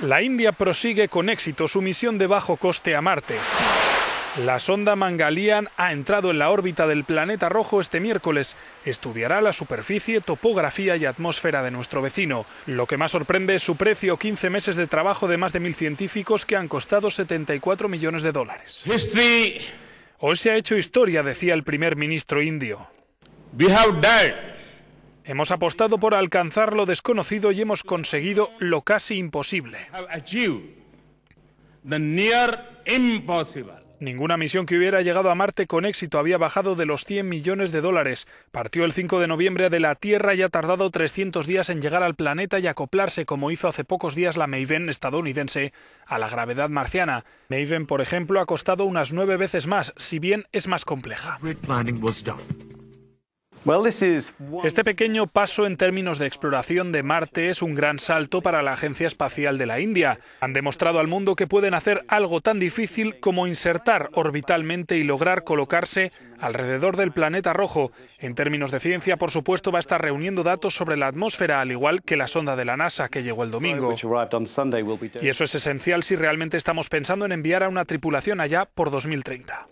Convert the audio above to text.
La India prosigue con éxito su misión de bajo coste a Marte. La sonda Mangalian ha entrado en la órbita del planeta rojo este miércoles. Estudiará la superficie, topografía y atmósfera de nuestro vecino. Lo que más sorprende es su precio, 15 meses de trabajo de más de mil científicos que han costado 74 millones de dólares. Hoy se ha hecho historia, decía el primer ministro indio. Hemos apostado por alcanzar lo desconocido y hemos conseguido lo casi imposible. Ninguna misión que hubiera llegado a Marte con éxito había bajado de los 100 millones de dólares. Partió el 5 de noviembre de la Tierra y ha tardado 300 días en llegar al planeta y acoplarse, como hizo hace pocos días la Maven estadounidense, a la gravedad marciana. Maven, por ejemplo, ha costado unas nueve veces más, si bien es más compleja. Este pequeño paso en términos de exploración de Marte es un gran salto para la Agencia Espacial de la India. Han demostrado al mundo que pueden hacer algo tan difícil como insertar orbitalmente y lograr colocarse alrededor del planeta rojo. En términos de ciencia, por supuesto, va a estar reuniendo datos sobre la atmósfera, al igual que la sonda de la NASA que llegó el domingo. Y eso es esencial si realmente estamos pensando en enviar a una tripulación allá por 2030.